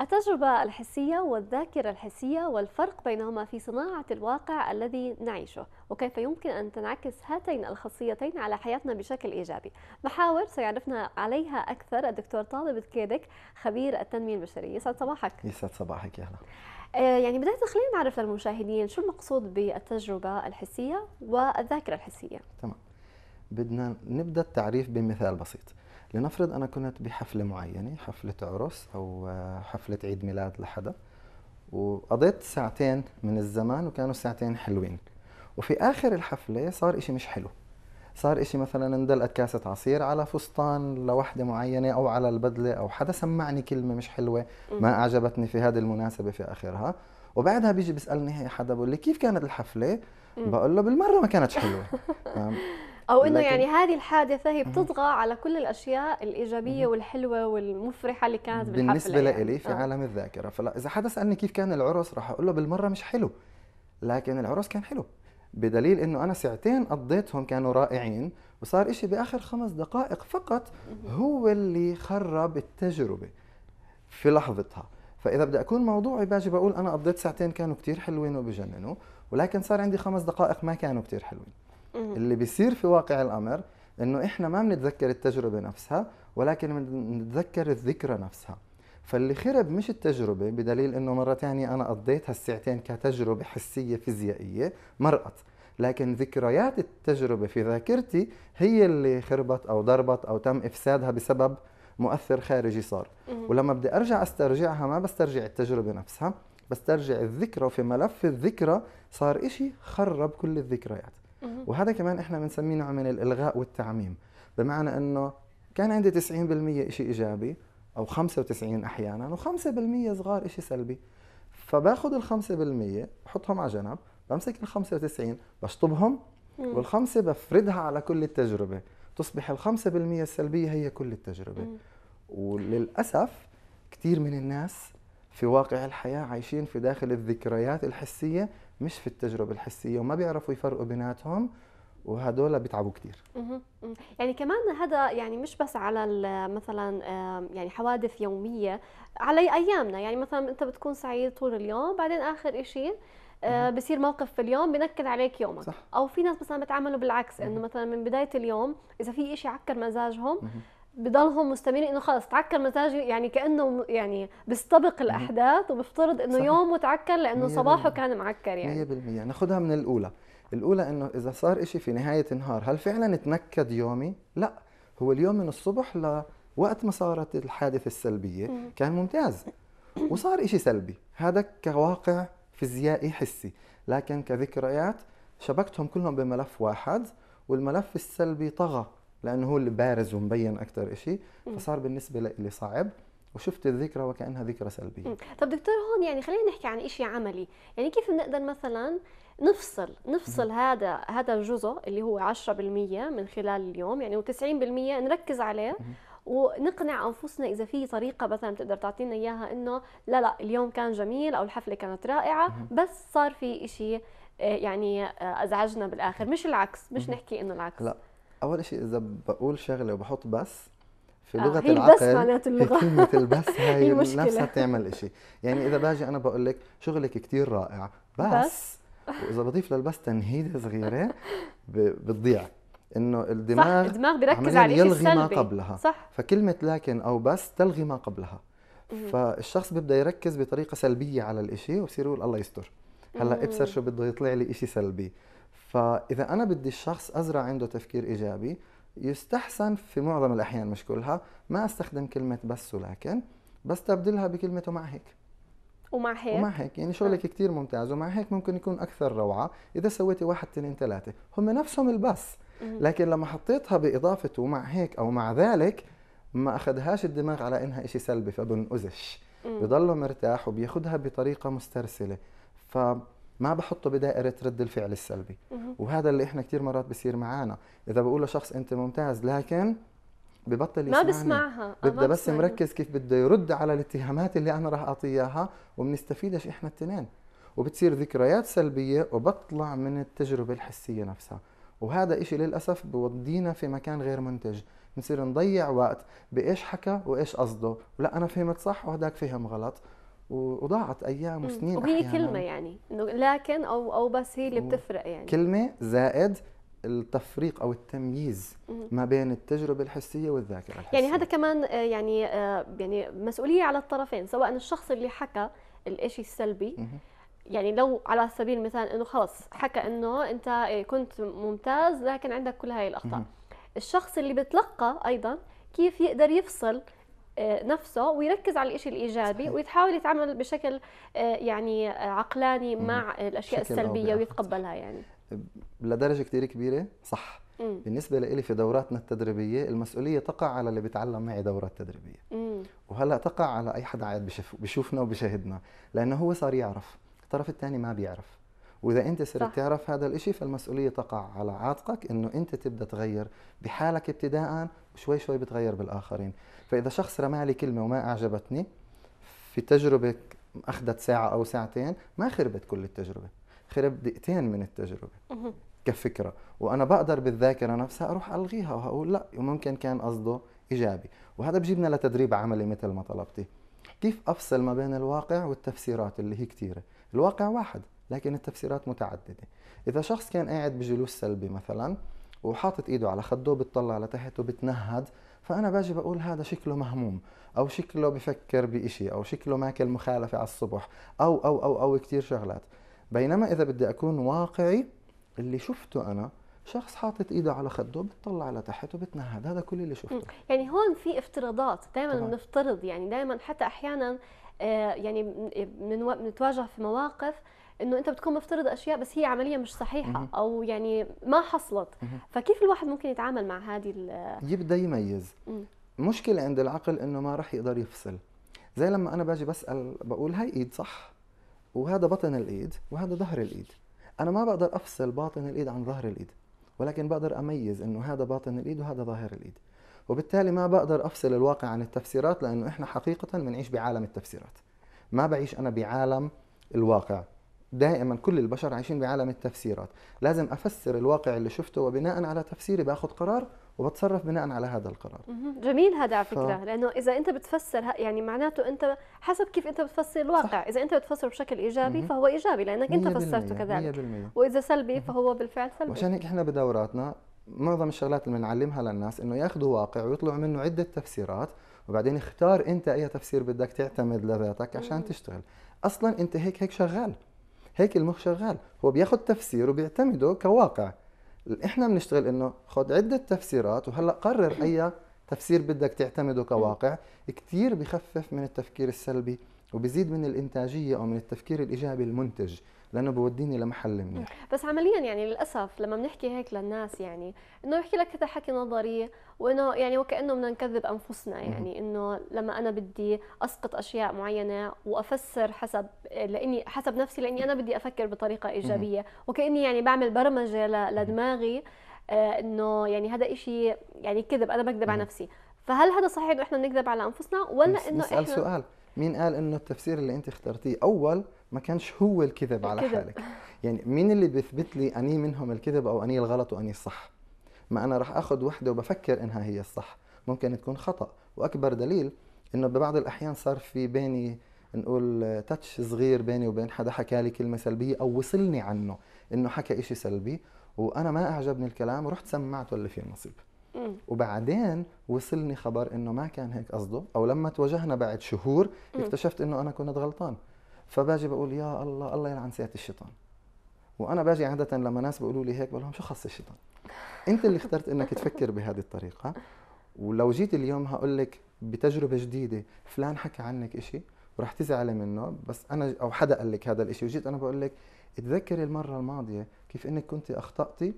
التجربة الحسية والذاكرة الحسية والفرق بينهما في صناعة الواقع الذي نعيشه وكيف يمكن أن تنعكس هاتين الخاصيتين على حياتنا بشكل إيجابي محاور سيعرفنا عليها أكثر الدكتور طالب كيدك خبير التنمية البشرية يسعد صباحك يسعد صباحك يا أهلا آه، يعني بداية خلينا نعرف للمشاهدين شو المقصود بالتجربة الحسية والذاكرة الحسية تمام بدنا نبدأ التعريف بمثال بسيط لنفرض أنا كنت بحفلة معينة حفلة عرس أو آه، حفلة عيد ميلاد لحدا وقضيت ساعتين من الزمان وكانوا ساعتين حلوين وفي آخر الحفلة صار إشي مش حلو صار إشي مثلا اندلقت كاسة عصير على فستان لوحدة معينة أو على البدلة أو حدا سمعني كلمة مش حلوة ما أعجبتني في هذه المناسبة في آخرها وبعدها بيجي بيسالني هي حدا بقول لي كيف كانت الحفله؟ بقول له بالمره ما كانتش حلوه او انه يعني هذه الحادثه هي بتطغى على كل الاشياء الايجابيه والحلوه والمفرحه اللي كانت بالحفله بالنسبه يعني. لإلي في آه. عالم الذاكره فلا اذا حدا سالني كيف كان العرس راح اقول له بالمره مش حلو لكن العرس كان حلو بدليل انه انا ساعتين قضيتهم كانوا رائعين وصار إشي باخر خمس دقائق فقط هو اللي خرب التجربه في لحظتها فاذا بدي اكون موضوعي باجي بقول انا قضيت ساعتين كانوا كتير حلوين وبجننوا ولكن صار عندي خمس دقائق ما كانوا كتير حلوين اللي بيصير في واقع الامر انه احنا ما بنتذكر التجربه نفسها ولكن بنتذكر الذكرى نفسها فاللي خرب مش التجربه بدليل انه مره ثانيه انا قضيت هالساعتين كتجربه حسيه فيزيائيه مرقت لكن ذكريات التجربه في ذاكرتي هي اللي خربت او ضربت او تم افسادها بسبب مؤثر خارجي صار ولما بدي ارجع استرجعها ما بسترجع التجربه نفسها بسترجع الذكرى وفي ملف الذكرى صار إشي خرب كل الذكريات وهذا كمان احنا بنسميه نوع من الالغاء والتعميم بمعنى انه كان عندي 90% شيء ايجابي او 95 احيانا و5% صغار شيء سلبي فباخذ ال 5% بحطهم على جنب بمسك ال 95 بشطبهم والخمسة بفردها على كل التجربة تصبح الخمسة بالمية السلبية هي كل التجربة مم. وللأسف كثير من الناس في واقع الحياة عايشين في داخل الذكريات الحسية مش في التجربه الحسيه وما بيعرفوا يفرقوا بيناتهم وهدول بيتعبوا كثير يعني كمان هذا يعني مش بس على مثلا يعني حوادث يوميه على ايامنا يعني مثلا انت بتكون سعيد طول اليوم بعدين اخر شيء آه، بصير موقف في اليوم بنكد عليك يومك صح. او في ناس مثلا بتعاملوا بالعكس انه مثلا من بدايه اليوم اذا في شيء عكر مزاجهم بضلهم مستمرين انه خلص تعكر مزاجي يعني كانه يعني بيستبق الاحداث وبفترض انه يومه تعكر لانه صباحه كان معكر يعني 100% ناخذها يعني من الاولى الاولى انه اذا صار إشي في نهايه النهار هل فعلا تنكد يومي لا هو اليوم من الصبح لوقت ما صارت الحادثه السلبيه كان ممتاز وصار إشي سلبي هذا كواقع فيزيائي حسي لكن كذكريات شبكتهم كلهم بملف واحد والملف السلبي طغى لانه هو اللي بارز ومبين اكثر شيء فصار بالنسبه لي صعب وشفت الذكرى وكانها ذكرى سلبيه طب دكتور هون يعني خلينا نحكي عن شيء عملي يعني كيف بنقدر مثلا نفصل نفصل هذا هذا الجزء اللي هو 10% من خلال اليوم يعني و90% نركز عليه ونقنع انفسنا اذا في طريقه مثلا بتقدر تعطينا اياها انه لا لا اليوم كان جميل او الحفله كانت رائعه بس صار في شيء آه، يعني آه، ازعجنا بالاخر مش العكس مش نحكي انه العكس لا اول شيء اذا بقول شغله وبحط بس في آه، لغه آه هي العقل البس معناته اللغه كلمه البس هي نفسها بتعمل شيء يعني اذا باجي انا بقول لك شغلك كثير رائع بس, بس. واذا بضيف للبس تنهيده صغيره بتضيع انه الدماغ صح الدماغ بيركز على يلغي السلبي. ما قبلها صح فكلمه لكن او بس تلغي ما قبلها فالشخص بيبدا يركز بطريقه سلبيه على الإشي وبصير يقول الله يستر هلا ابصر شو بده يطلع لي إشي سلبي فاذا انا بدي الشخص ازرع عنده تفكير ايجابي يستحسن في معظم الاحيان مش كلها ما استخدم كلمه بس ولكن بستبدلها بكلمه ومع هيك ومع هيك ومع هيك يعني شغلك آه. كتير ممتاز ومع هيك ممكن يكون اكثر روعه اذا سويتي واحد اثنين ثلاثه هم نفسهم البس لكن لما حطيتها باضافه ومع هيك او مع ذلك ما اخذهاش الدماغ على انها شيء سلبي فبنقزش بضله مرتاح وبياخذها بطريقه مسترسله ف ما بحطه بدائره رد الفعل السلبي وهذا اللي احنا كثير مرات بصير معنا اذا بقول لشخص انت ممتاز لكن ببطل يسمعني ما بسمعها ببدا بس مركز كيف بده يرد على الاتهامات اللي انا راح اعطيه اياها وبنستفيدش احنا التنين وبتصير ذكريات سلبيه وبطلع من التجربه الحسيه نفسها وهذا إشي للأسف بودينا في مكان غير منتج بنصير نضيع وقت بإيش حكى وإيش قصده لا أنا فهمت صح وهداك فهم غلط وضاعت ايام وسنين وهي كلمه يعني انه لكن او او بس هي اللي بتفرق يعني كلمه زائد التفريق او التمييز ما بين التجربه الحسيه والذاكره الحسيه يعني هذا كمان آه، يعني آه، يعني مسؤوليه على الطرفين سواء الشخص اللي حكى الشيء السلبي يعني لو على سبيل المثال انه خلص حكى انه انت آه، كنت ممتاز لكن عندك كل هاي الاخطاء الشخص اللي بتلقى ايضا كيف يقدر يفصل آه، نفسه ويركز على الشيء الايجابي صحيح. ويتحاول يتعامل بشكل آه، يعني آه، عقلاني مع الاشياء السلبيه ويتقبلها يعني لدرجه كثير كبيره صح مم. بالنسبه لي في دوراتنا التدريبيه المسؤوليه تقع على اللي بيتعلم معي دورات تدريبيه مم. وهلا تقع على اي حدا عاد بشوفنا وبشاهدنا لانه هو صار يعرف الطرف الثاني ما بيعرف واذا انت صرت تعرف هذا الشيء فالمسؤوليه تقع على عاتقك انه انت تبدا تغير بحالك ابتداء وشوي شوي بتغير بالاخرين فاذا شخص رمى لي كلمه وما اعجبتني في تجربه اخذت ساعه او ساعتين ما خربت كل التجربه خرب دقيقتين من التجربه كفكره وانا بقدر بالذاكره نفسها اروح الغيها وهقول لا وممكن كان قصده ايجابي وهذا بجيبنا لتدريب عملي مثل ما طلبتي كيف افصل ما بين الواقع والتفسيرات اللي هي كثيره الواقع واحد لكن التفسيرات متعدده اذا شخص كان قاعد بجلوس سلبي مثلا وحاطط ايده على خده بتطلع لتحت وبتنهد فانا باجي بقول هذا شكله مهموم او شكله بفكر بإشي او شكله ماكل مخالفه على الصبح او او او او كثير شغلات بينما اذا بدي اكون واقعي اللي شفته انا شخص حاطط ايده على خده بتطلع لتحت وبتنهد هذا كل اللي شفته يعني هون في افتراضات دائما بنفترض يعني دائما حتى احيانا آه، يعني بنتواجه في مواقف انه انت بتكون مفترض اشياء بس هي عمليه مش صحيحه مم. او يعني ما حصلت مم. فكيف الواحد ممكن يتعامل مع هذه يبدا يميز مم. مشكله عند العقل انه ما راح يقدر يفصل زي لما انا باجي بسال بقول هاي ايد صح وهذا بطن الايد وهذا ظهر الايد انا ما بقدر افصل باطن الايد عن ظهر الايد ولكن بقدر اميز انه هذا باطن الايد وهذا ظاهر الايد وبالتالي ما بقدر افصل الواقع عن التفسيرات لانه احنا حقيقه بنعيش بعالم التفسيرات ما بعيش انا بعالم الواقع دائما كل البشر عايشين بعالم التفسيرات لازم افسر الواقع اللي شفته وبناء على تفسيري باخذ قرار وبتصرف بناء على هذا القرار جميل هذا على فكره ف... لانه اذا انت بتفسر يعني معناته انت حسب كيف انت بتفسر الواقع صح. اذا انت بتفسره بشكل ايجابي فهو ايجابي لانك انت فسرته كذلك 100% واذا سلبي فهو بالفعل سلبي عشان هيك احنا بدوراتنا معظم الشغلات اللي بنعلمها للناس انه ياخذوا واقع ويطلعوا منه عده تفسيرات وبعدين اختار انت اي تفسير بدك تعتمد لذاتك عشان تشتغل اصلا انت هيك هيك شغال هيك المخ شغال هو بياخد تفسير وبيعتمده كواقع احنا بنشتغل انه خد عده تفسيرات وهلا قرر اي تفسير بدك تعتمده كواقع كثير بخفف من التفكير السلبي وبزيد من الانتاجيه او من التفكير الايجابي المنتج لانه بوديني لمحل منيح بس عمليا يعني للاسف لما بنحكي هيك للناس يعني انه يحكي لك هذا حكي نظري وانه يعني وكانه بدنا نكذب انفسنا يعني انه لما انا بدي اسقط اشياء معينه وافسر حسب لاني حسب نفسي لاني انا بدي افكر بطريقه ايجابيه وكاني يعني بعمل برمجه لدماغي آه، انه يعني هذا إشي يعني كذب انا بكذب على نفسي فهل هذا صحيح انه احنا بنكذب على انفسنا ولا انه احنا سؤال مين قال انه التفسير اللي انت اخترتيه اول ما كانش هو الكذب على حالك يعني مين اللي بيثبت لي اني منهم الكذب او اني الغلط واني الصح ما انا راح اخذ وحده وبفكر انها هي الصح ممكن تكون خطا واكبر دليل انه ببعض الاحيان صار في بيني نقول تاتش صغير بيني وبين حدا حكى لي كلمه سلبيه او وصلني عنه انه حكى إشي سلبي وانا ما اعجبني الكلام ورحت سمعته اللي فيه نصيب وبعدين وصلني خبر انه ما كان هيك قصده او لما تواجهنا بعد شهور اكتشفت انه انا كنت غلطان فباجي بقول يا الله الله يلعن سياده الشيطان وانا باجي عاده لما ناس بيقولوا لي هيك بقول لهم شو خص الشيطان انت اللي اخترت انك تفكر بهذه الطريقه ولو جيت اليوم هقول لك بتجربه جديده فلان حكى عنك إشي ورح تزعلي منه بس انا او حدا قال لك هذا الإشي وجيت انا بقول لك تذكري المره الماضيه كيف انك كنت اخطاتي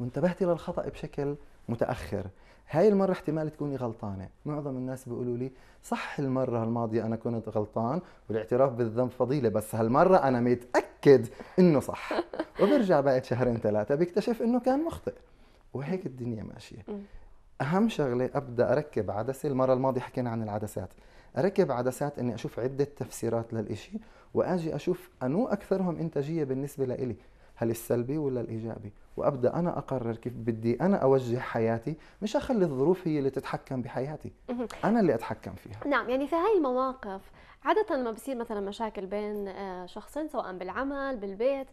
وانتبهتي للخطا بشكل متاخر هاي المرة احتمال تكوني غلطانة معظم الناس بيقولوا لي صح المرة الماضية أنا كنت غلطان والاعتراف بالذنب فضيلة بس هالمرة أنا متأكد إنه صح وبرجع بعد شهرين ثلاثة بيكتشف إنه كان مخطئ وهيك الدنيا ماشية أهم شغلة أبدأ أركب عدسة المرة الماضية حكينا عن العدسات أركب عدسات إني أشوف عدة تفسيرات للإشي وأجي أشوف أنو أكثرهم إنتاجية بالنسبة لإلي هل السلبي ولا الايجابي وابدا انا اقرر كيف بدي انا اوجه حياتي مش اخلي الظروف هي اللي تتحكم بحياتي انا اللي اتحكم فيها نعم يعني في هاي المواقف عادة ما بصير مثلا مشاكل بين آه، شخصين سواء بالعمل بالبيت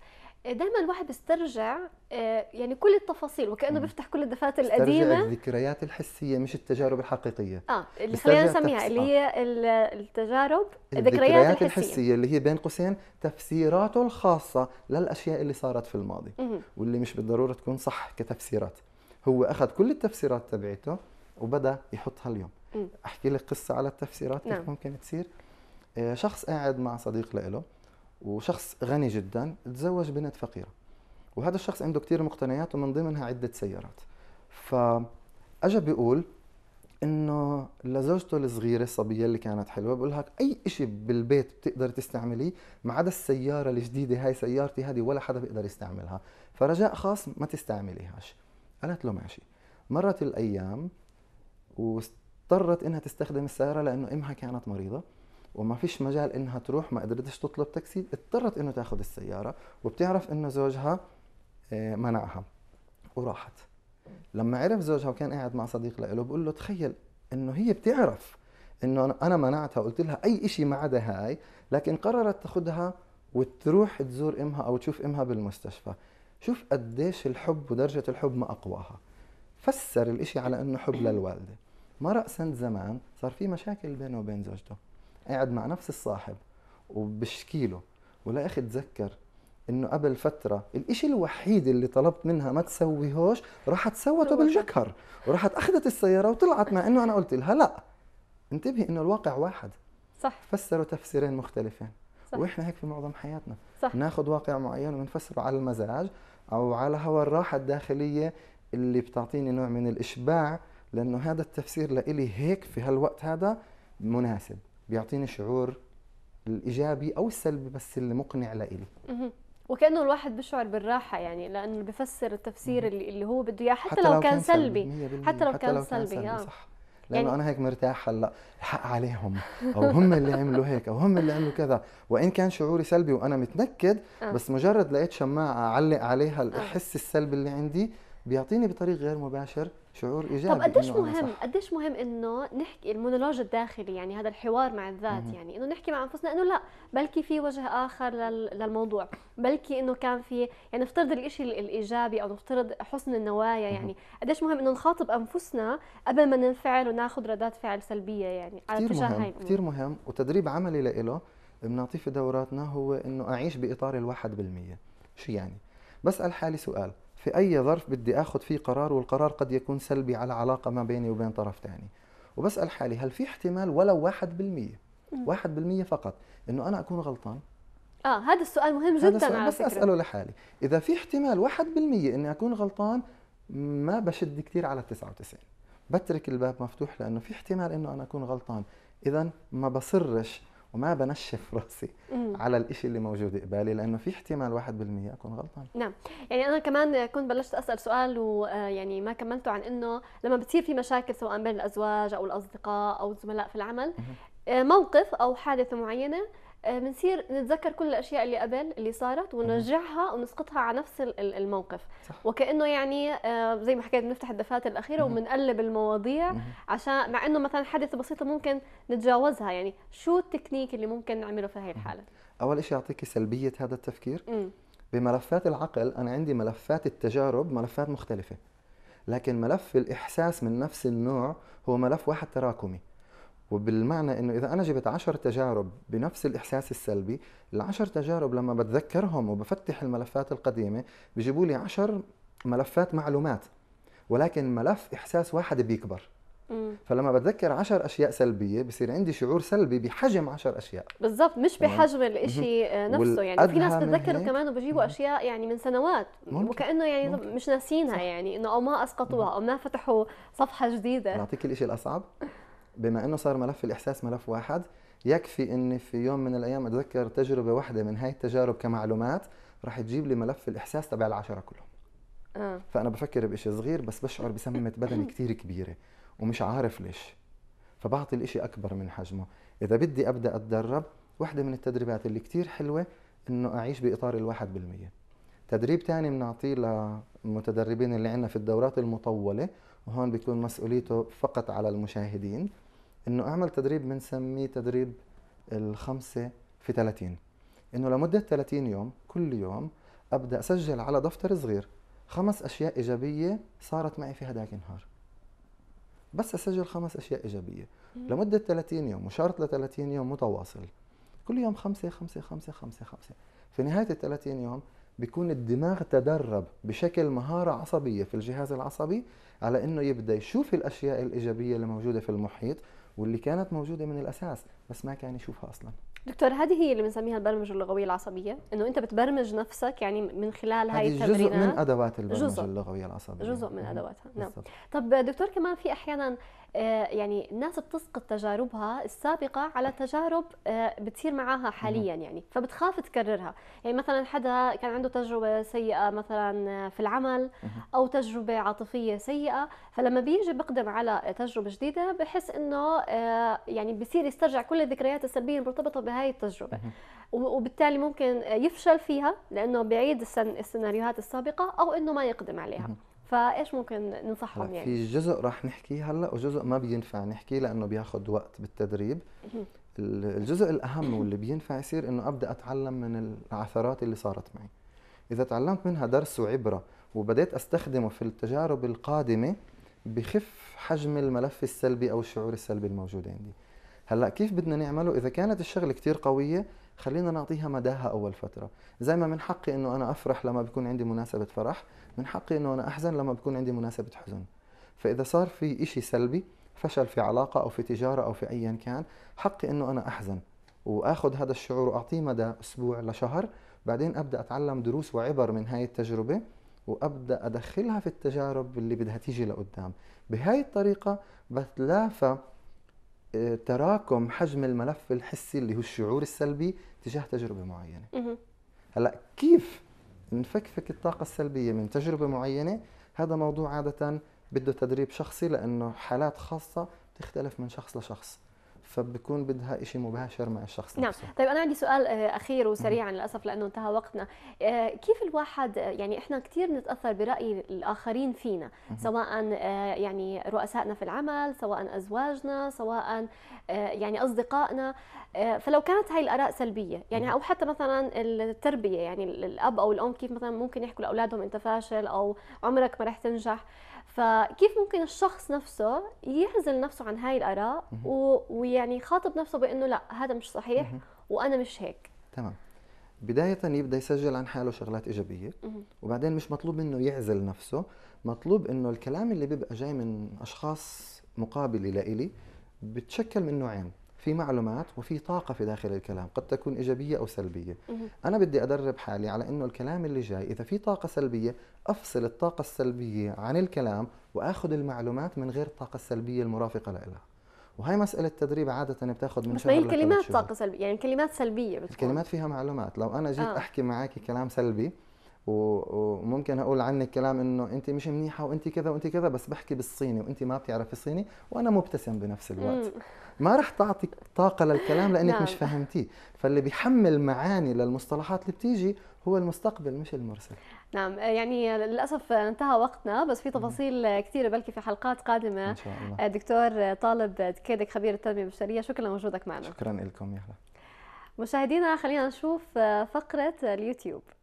دائما الواحد بيسترجع آه، يعني كل التفاصيل وكانه بيفتح كل الدفاتر القديمه الذكريات الحسيه مش التجارب الحقيقيه اه اللي خلينا نسميها اللي هي آه. التجارب الذكريات الحسية. الحسيه اللي هي بين قوسين تفسيراته الخاصه للاشياء اللي صارت في الماضي مم. واللي مش بالضروره تكون صح كتفسيرات هو اخذ كل التفسيرات تبعته وبدا يحطها اليوم مم. احكي لك قصه على التفسيرات نعم. كيف ممكن تصير آه، شخص قاعد مع صديق له وشخص غني جدا تزوج بنت فقيرة وهذا الشخص عنده كتير مقتنيات ومن ضمنها عدة سيارات فأجا بيقول انه لزوجته الصغيره الصبيه اللي كانت حلوه بقول لها اي شيء بالبيت بتقدر تستعمليه ما عدا السياره الجديده هاي سيارتي هذه ولا حدا بيقدر يستعملها فرجاء خاص ما تستعمليهاش قالت له ماشي مرت الايام واضطرت انها تستخدم السياره لانه امها كانت مريضه وما فيش مجال انها تروح ما قدرتش تطلب تاكسي اضطرت انه تاخذ السياره وبتعرف انه زوجها آه، منعها وراحت لما عرف زوجها وكان قاعد مع صديق له بقول له تخيل انه هي بتعرف انه انا منعتها وقلت لها اي شيء ما عدا هاي لكن قررت تاخذها وتروح تزور امها او تشوف امها بالمستشفى شوف قديش الحب ودرجه الحب ما اقواها فسر الاشي على انه حب للوالده مرق سنة زمان صار في مشاكل بينه وبين زوجته قاعد مع نفس الصاحب وبشكي له ولا اخي اتذكر انه قبل فتره الإشي الوحيد اللي طلبت منها ما تسويهوش راحت سوته بالجكر وراحت اخذت السياره وطلعت مع انه انا قلت لها لا انتبهي انه الواقع واحد صح فسروا تفسيرين مختلفين صح. واحنا هيك في معظم حياتنا صح. ناخذ واقع معين ونفسره على المزاج او على هوا الراحه الداخليه اللي بتعطيني نوع من الاشباع لانه هذا التفسير لإلي هيك في هالوقت هذا مناسب بيعطيني شعور الايجابي او السلبي بس المقنع لإلي وكانه الواحد بيشعر بالراحه يعني لانه بفسر التفسير اللي, اللي هو بده اياه حتى, لو كان سلبي حتى لو كان سلبي يعني. صح لانه يعني انا هيك مرتاح هلا الحق عليهم او هم اللي عملوا هيك او هم اللي عملوا كذا وان كان شعوري سلبي وانا متنكد آه. بس مجرد لقيت شماعه اعلق عليها آه. الحس السلبي اللي عندي بيعطيني بطريق غير مباشر شعور ايجابي طب قديش مهم قديش مهم انه نحكي المونولوج الداخلي يعني هذا الحوار مع الذات مم. يعني انه نحكي مع انفسنا انه لا بلكي في وجه اخر للموضوع بلكي انه كان في يعني نفترض الشيء الايجابي او نفترض حسن النوايا يعني قديش مهم انه نخاطب انفسنا قبل ما ننفعل وناخذ ردات فعل سلبيه يعني على اتجاه هاي كثير مهم وتدريب عملي لإله بنعطيه في دوراتنا هو انه اعيش باطار الواحد بالمية شو يعني بسال حالي سؤال في أي ظرف بدي أخذ فيه قرار والقرار قد يكون سلبي على علاقة ما بيني وبين طرف ثاني وبسأل حالي هل في احتمال ولو واحد بالمية واحد بالمية فقط أنه أنا أكون غلطان اه هذا السؤال مهم جدا السؤال على بس فكرة. اساله لحالي اذا في احتمال واحد بالمية اني اكون غلطان ما بشد كثير على 99 بترك الباب مفتوح لانه في احتمال انه انا اكون غلطان اذا ما بصرش وما بنشف راسي مم. على الإشي اللي موجود قبالي لانه في احتمال 1% اكون غلطان نعم يعني انا كمان كنت بلشت اسال سؤال ويعني آه، ما كملته عن انه لما بتصير في مشاكل سواء بين الازواج او الاصدقاء او الزملاء في العمل مم. آه، موقف او حادثه معينه بنصير آه، نتذكر كل الاشياء اللي قبل اللي صارت ونرجعها ونسقطها على نفس الموقف صح. وكانه يعني آه، زي ما حكيت بنفتح الدفاتر الاخيره وبنقلب المواضيع عشان مع انه مثلا حادثه بسيطه ممكن نتجاوزها يعني شو التكنيك اللي ممكن نعمله في هاي الحاله اول شيء اعطيكي سلبيه هذا التفكير م. بملفات العقل انا عندي ملفات التجارب ملفات مختلفه لكن ملف الاحساس من نفس النوع هو ملف واحد تراكمي وبالمعنى انه اذا انا جبت عشر تجارب بنفس الاحساس السلبي العشر تجارب لما بتذكرهم وبفتح الملفات القديمه بيجيبوا لي عشر ملفات معلومات ولكن ملف احساس واحد بيكبر فلما بتذكر عشر اشياء سلبيه بصير عندي شعور سلبي بحجم عشر اشياء بالضبط مش بحجم الاشي آه، نفسه يعني في ناس بتذكروا كمان وبجيبوا اشياء يعني من سنوات ممكن. وكانه يعني ممكن. مش ناسينها صح. يعني انه او ما اسقطوها او ما فتحوا صفحه جديده نعطيك الاشي الاصعب بما انه صار ملف الاحساس ملف واحد يكفي اني في يوم من الايام اتذكر تجربه واحده من هاي التجارب كمعلومات رح تجيب لي ملف الاحساس تبع العشره كلهم آه. فانا بفكر بشيء صغير بس بشعر بسمه بدني كثير كبيره ومش عارف ليش فبعطي الإشي اكبر من حجمه اذا بدي ابدا اتدرب واحدة من التدريبات اللي كتير حلوة إنه أعيش بإطار الواحد بالمية تدريب تاني بنعطيه للمتدربين اللي عندنا في الدورات المطولة وهون بيكون مسؤوليته فقط على المشاهدين انه اعمل تدريب بنسميه تدريب الخمسة في 30 انه لمدة 30 يوم كل يوم ابدا اسجل على دفتر صغير خمس اشياء ايجابية صارت معي في هداك النهار بس اسجل خمس اشياء ايجابية لمدة 30 يوم وشرط ل 30 يوم متواصل كل يوم خمسة خمسة خمسة خمسة خمسة في نهاية ال 30 يوم بيكون الدماغ تدرب بشكل مهارة عصبية في الجهاز العصبي على انه يبدا يشوف الاشياء الايجابية اللي موجودة في المحيط واللي كانت موجوده من الاساس بس ما كان يشوفها اصلا دكتور هذه هي اللي بنسميها البرمجه اللغويه العصبيه انه انت بتبرمج نفسك يعني من خلال هاي التمرينات جزء من ادوات البرمجه جزء. اللغويه العصبيه جزء من ادواتها نعم طب دكتور كمان في احيانا آه، يعني الناس بتسقط تجاربها السابقه على تجارب آه، بتصير معاها حاليا يعني فبتخاف تكررها يعني مثلا حدا كان عنده تجربه سيئه مثلا في العمل او تجربه عاطفيه سيئه فلما بيجي بقدم على تجربه جديده بحس انه آه، يعني بصير يسترجع كل الذكريات السلبيه المرتبطه بهاي التجربه وبالتالي ممكن يفشل فيها لانه بيعيد السيناريوهات السابقه او انه ما يقدم عليها فايش ممكن ننصحهم يعني في جزء راح نحكيه هلا وجزء ما بينفع نحكيه لانه بياخذ وقت بالتدريب الجزء الاهم واللي بينفع يصير انه ابدا اتعلم من العثرات اللي صارت معي اذا تعلمت منها درس وعبره وبديت استخدمه في التجارب القادمه بخف حجم الملف السلبي او الشعور السلبي الموجود عندي هلا كيف بدنا نعمله اذا كانت الشغله كثير قويه خلينا نعطيها مداها اول فتره زي ما من حقي انه انا افرح لما بكون عندي مناسبه فرح من حقي انه انا احزن لما بكون عندي مناسبه حزن فاذا صار في إشي سلبي فشل في علاقه او في تجاره او في ايا كان حقي انه انا احزن واخذ هذا الشعور واعطيه مدى اسبوع لشهر بعدين ابدا اتعلم دروس وعبر من هاي التجربه وابدا ادخلها في التجارب اللي بدها تيجي لقدام بهاي الطريقه بتلافى تراكم حجم الملف الحسي اللي هو الشعور السلبي تجاه تجربه معينه هلا كيف نفكفك الطاقه السلبيه من تجربه معينه هذا موضوع عاده بده تدريب شخصي لانه حالات خاصه تختلف من شخص لشخص فبكون بدها شيء مباشر مع الشخص نعم نفسه. طيب انا عندي سؤال آه، اخير وسريعا للاسف لانه انتهى وقتنا آه، كيف الواحد آه، يعني احنا كثير نتاثر براي الاخرين فينا سواء يعني رؤسائنا في العمل سواء ازواجنا سواء يعني اصدقائنا فلو كانت هاي الاراء سلبيه يعني او حتى مثلا التربيه يعني الاب او الام كيف مثلا ممكن يحكوا لاولادهم انت فاشل او عمرك ما رح تنجح فكيف ممكن الشخص نفسه يعزل نفسه عن هاي الآراء و... ويعني يخاطب نفسه بأنه لا هذا مش صحيح وأنا مش هيك تمام بداية يبدأ يسجل عن حاله شغلات إيجابية وبعدين مش مطلوب منه يعزل نفسه مطلوب إنه الكلام اللي بيبقى جاي من أشخاص مقابلة لإلي بتشكل من نوعين في معلومات وفي طاقة في داخل الكلام قد تكون إيجابية أو سلبية أنا بدي أدرب حالي على أنه الكلام اللي جاي إذا في طاقة سلبية أفصل الطاقة السلبية عن الكلام وأخذ المعلومات من غير الطاقة السلبية المرافقة لها وهي مسألة تدريب عادة بتاخذ من بس شهر الكلمات طاقة سلبية يعني كلمات سلبية بتكون. الكلمات فيها معلومات لو أنا جيت آه. أحكي معك كلام سلبي وممكن اقول عنك كلام انه انت مش منيحه وانت كذا وانت كذا بس بحكي بالصيني وانت ما بتعرفي الصيني وانا مبتسم بنفس الوقت ما رح تعطي طاقه للكلام لانك مش نعم. فهمتيه فاللي بيحمل معاني للمصطلحات اللي بتيجي هو المستقبل مش المرسل نعم يعني للاسف انتهى وقتنا بس في تفاصيل كثيره بلكي في حلقات قادمه ان شاء الله دكتور طالب كيدك خبير التنميه البشريه شكرا لوجودك معنا شكرا لكم يا مشاهدينا خلينا نشوف فقره اليوتيوب